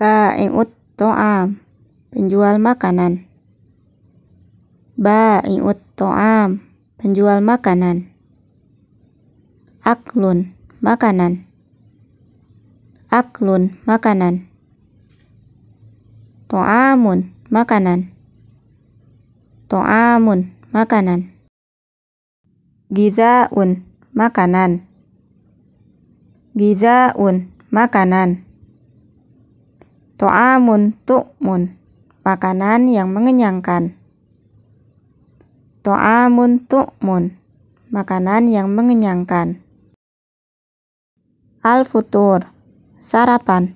Ba'i'ut to'am Penjual makanan Ba'i'ut to'am Penjual makanan Aklun Makanan Aklun Makanan To'amun Makanan To'amun Makanan Gizaun Makanan Gizaun Makanan To'amun tu'mun Makanan yang mengenyangkan To'amun tu'mun Makanan yang mengenyangkan Al-futur Sarapan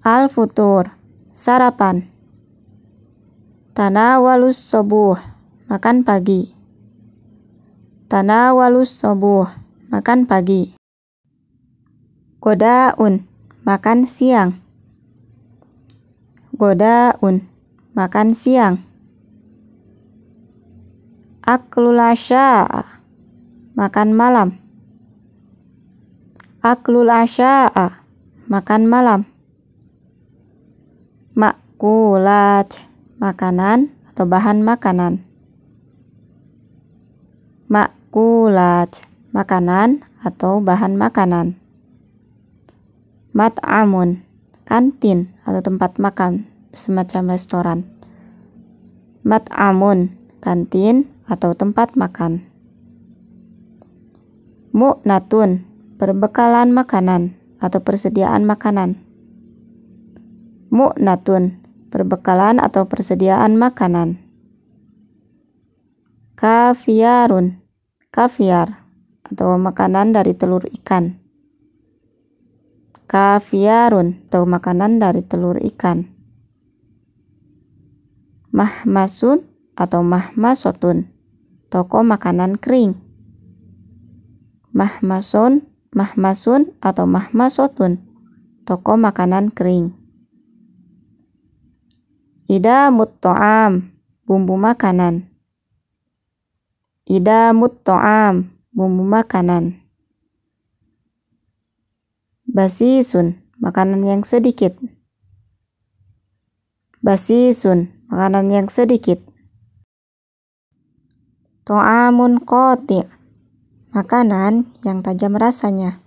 Al-futur Sarapan Tanawalus sobuh Makan pagi Tanawalus sobuh Makan pagi Kodaun makan siang. Godaun, makan siang. Aklulasha, makan malam. Aklulasha, makan malam. Makulat, makanan atau bahan makanan. Makulat, makanan atau bahan makanan mat'amun kantin atau tempat makan semacam restoran mat'amun kantin atau tempat makan mu'natun perbekalan makanan atau persediaan makanan mu'natun perbekalan atau persediaan makanan kafiarun kaviar atau makanan dari telur ikan Kaviarun, atau makanan dari telur ikan. Mahmasun atau mahmasotun, toko makanan kering. Mahmasun, mahmasun atau mahmasotun, toko makanan kering. Ida mutto'am, bumbu makanan. Ida mutto'am, bumbu makanan. Basisun, makanan yang sedikit. Basisun, makanan yang sedikit. To'amun koti, makanan yang tajam rasanya.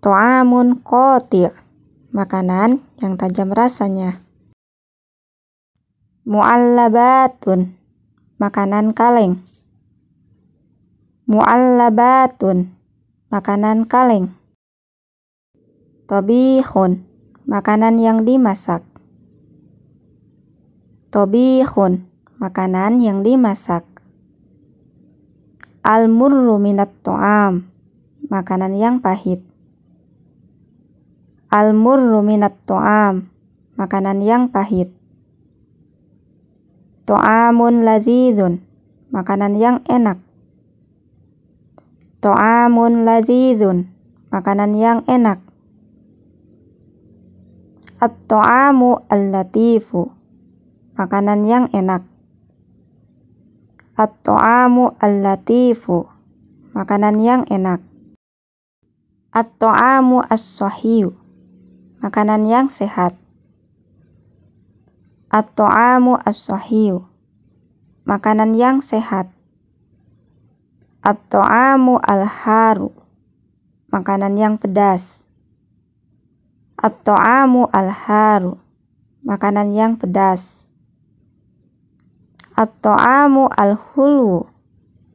To'amun koti, makanan yang tajam rasanya. Mu'allabatun, makanan kaleng. Mu'allabatun, makanan kaleng. Tobi hun. makanan yang dimasak. Tobi hun. makanan yang dimasak. Al-murru minat to'am, makanan yang pahit. Al-murru minat to'am, makanan yang pahit. To'amun ladhidun, makanan yang enak. To'amun ladhidhun makanan yang enak. At-to'amu al-latifu, makanan yang enak. At-to'amu al-latifu, makanan yang enak. At-to'amu as-sahiyu, makanan yang sehat. At-to'amu as-sahiyu, makanan yang sehat. At-ta'amu al-haru. Makanan yang pedas. At-ta'amu al-haru. Makanan yang pedas. At-ta'amu al-hulu.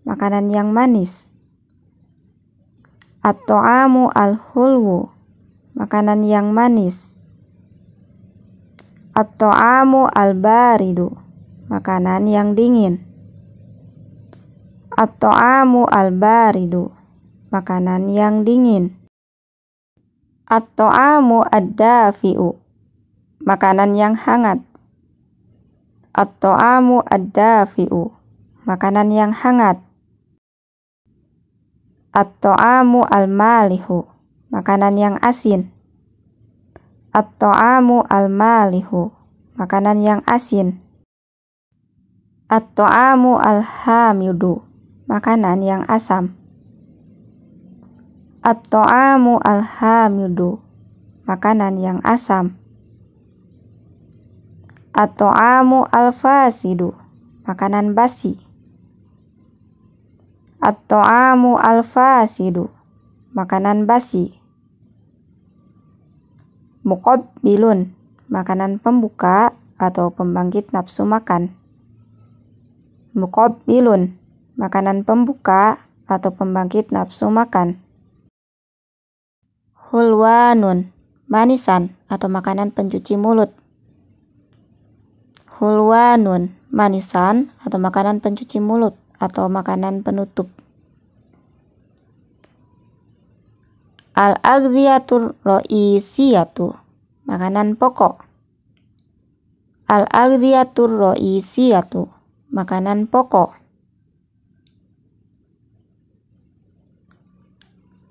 Makanan yang manis. At-ta'amu al hulu Makanan yang manis. At-ta'amu al-baridu. Makanan yang dingin. At-ta'amu al-baridu. Makanan yang dingin. At-ta'amu ad-dafi'u. Makanan yang hangat. At-ta'amu ad-dafi'u. Makanan yang hangat. At-ta'amu al-malihu. Makanan yang asin. At-ta'amu al-malihu. Makanan yang asin. At-ta'amu al-hamidu makanan yang asam. At-ta'amu al-hamidu, makanan yang asam. At-ta'amu al-fasidu, makanan basi. At-ta'amu al-fasidu, makanan basi. bilun, makanan pembuka atau pembangkit nafsu makan. Muqabbilun, makanan pembuka atau pembangkit nafsu makan. Hulwanun, manisan atau makanan pencuci mulut. Hulwanun, manisan atau makanan pencuci mulut atau makanan penutup. Al-agdhiyatur ro'isiyatu, makanan pokok. Al-agdhiyatur ro'isiyatu, makanan pokok.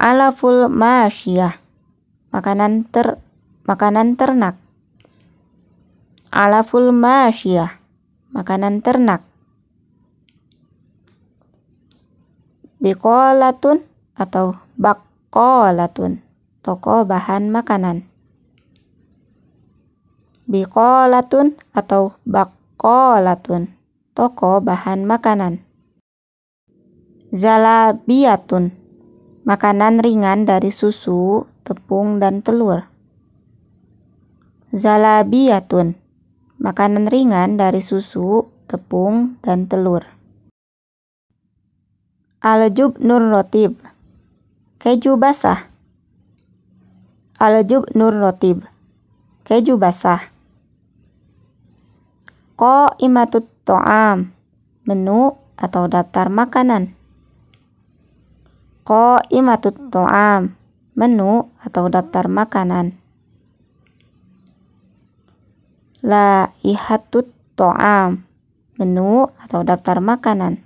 alaful masyiyah makanan ter makanan ternak alaful masyiyah makanan ternak bikolatun atau bakolatun toko bahan makanan bikolatun atau bakolatun toko bahan makanan Zalabiatun Makanan ringan dari susu, tepung, dan telur. Zalabiyatun. Makanan ringan dari susu, tepung, dan telur. Aljub nur rotib. Keju basah. Aljub nur rotib. Keju basah. Ko imatut to'am. Menu atau daftar makanan. Ko imatut to'am, menu atau daftar makanan. La ihatut to'am, menu atau daftar makanan.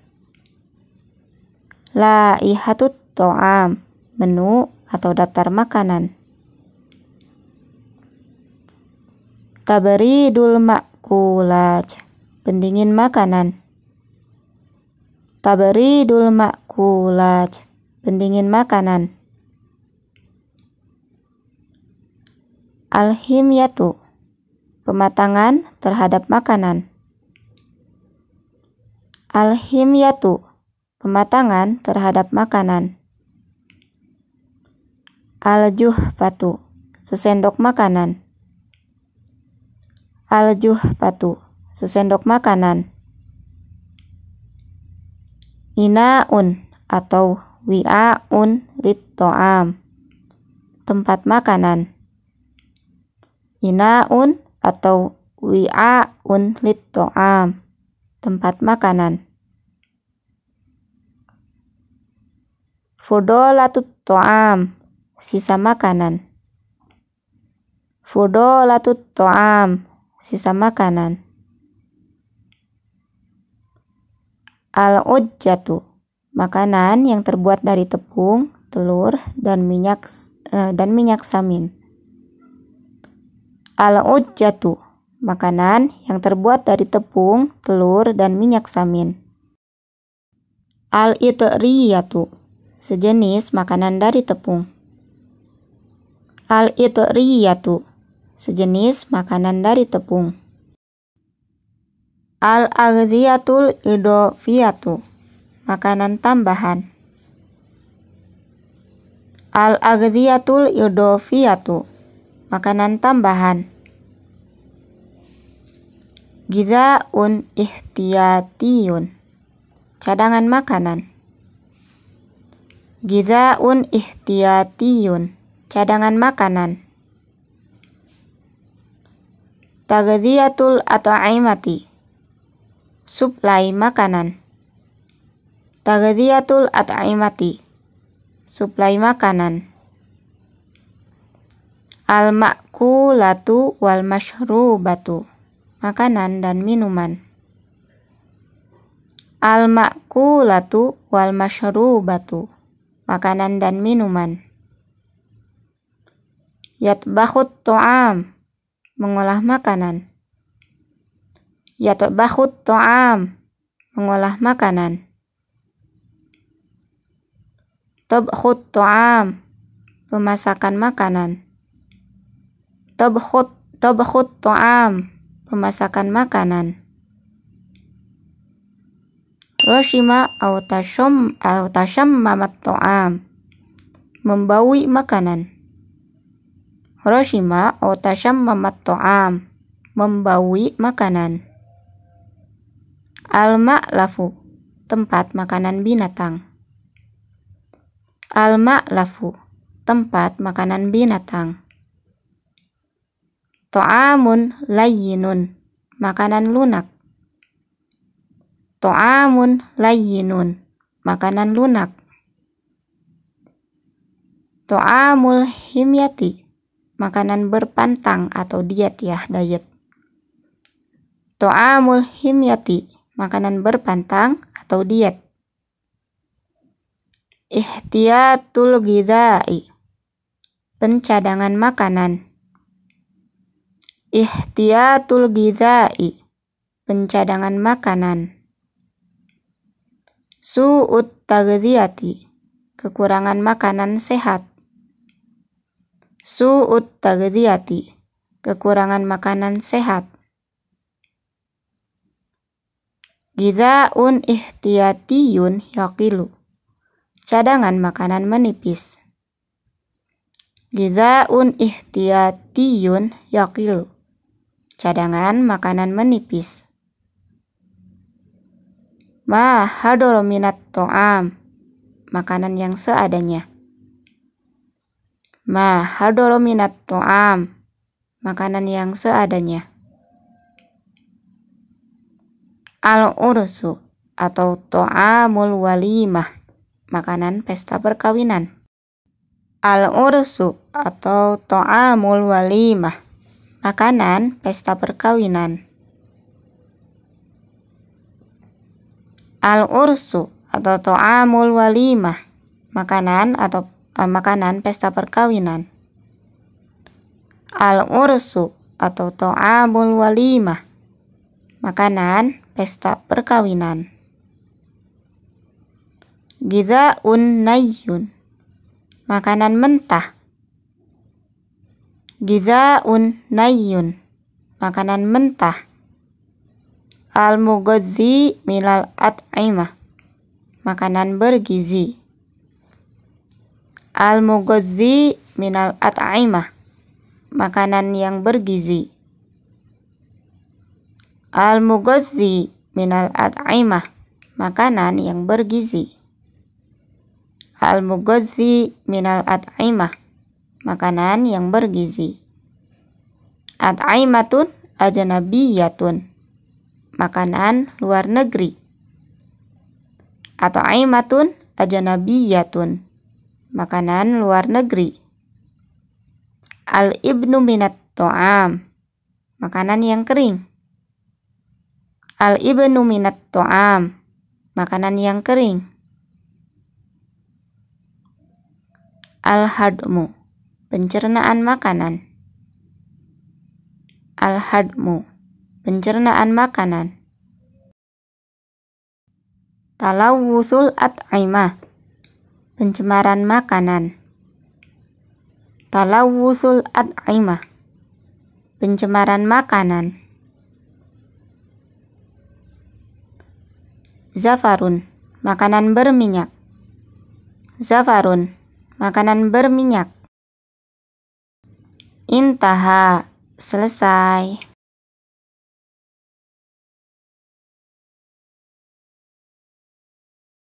La ihatut to'am, menu atau daftar makanan. Tabridul makulaj, pendingin makanan. Tabridul makulaj, pendingin makanan. Al-himyatu, pematangan terhadap makanan. Al-himyatu, pematangan terhadap makanan. Al-juhfatu, sesendok makanan. Al-juhfatu, sesendok makanan. Inaun atau wi'aun toam tempat makanan inaun atau wi'aun toam tempat makanan fudolatut to'am sisa makanan fudolatut to'am sisa makanan al-ujjatu Makanan yang terbuat dari tepung, telur, dan minyak eh, dan minyak samin. al jatuh. Makanan yang terbuat dari tepung, telur, dan minyak samin. Al-itriyatu. Sejenis makanan dari tepung. Al-itriyatu. Sejenis makanan dari tepung. Al-agziyatul idofiyatu makanan tambahan. al aghdiyatul idofiyatu, makanan tambahan. Gizaun ihtiyatiyun, cadangan makanan. Gizaun ihtiyatiyun, cadangan makanan. Tagziyatul aimati suplai makanan. Tagadiyatul at'imati. Suplai makanan. Al-makulatu wal mashrubatu. Makanan dan minuman. Al-makulatu wal mashrubatu. Makanan dan minuman. Yatbahut to'am. Mengolah makanan. Yatbahut to'am. Mengolah makanan. Tabkhut tu'am Pemasakan makanan. Tabkhut, tabkhut tu'am Pemasakan makanan. Roshima atau tashom tasham mamat tu'am Membawi makanan. roshima atau tasham mamat tu'am Membawi makanan. Alma lafu. Tempat makanan binatang. Alma malafu tempat makanan binatang. To'amun layyinun, makanan lunak. To'amun layyinun, makanan lunak. To'amul himyati, makanan berpantang atau diet ya, diet. To'amul himyati, makanan berpantang atau diet ihtiyatul gizai pencadangan makanan ihtiyatul gizai pencadangan makanan su'ut tagziyati kekurangan makanan sehat su'ut tagziyati kekurangan makanan sehat gizaun ihtiyatiyun yakilu cadangan makanan menipis. Gizaun ihtiyatiyun yaqilu. Cadangan makanan menipis. Ma hadoro minat to'am. Makanan yang seadanya. Ma hadoro minat to'am. Makanan yang seadanya. Al-ursu atau to'amul walimah makanan pesta perkawinan. Al-ursu atau to'amul walimah, makanan pesta perkawinan. Al-ursu atau to'amul walimah, makanan atau eh, makanan pesta perkawinan. Al-ursu atau to'amul walimah, makanan pesta perkawinan. Giza un nayun Makanan mentah. Giza un nayun Makanan mentah. Al-mughazzi milal at'imah. Makanan bergizi. Al-mughazzi minal at'imah. Makanan yang bergizi. Al-mughazzi minal at'imah. Makanan yang bergizi al-mugazzi minal at'imah makanan yang bergizi at'imatun ajnabiyatun makanan luar negeri at'imatun ajnabiyatun makanan luar negeri al-ibnu minat to'am makanan yang kering al-ibnu minat to'am makanan yang kering Al-hadmu, pencernaan makanan. Al-hadmu, pencernaan makanan. Talawusul at'imah, pencemaran makanan. Talawusul at'imah, pencemaran makanan. Zafarun, makanan berminyak. Zafarun, makanan berminyak. Intaha, selesai.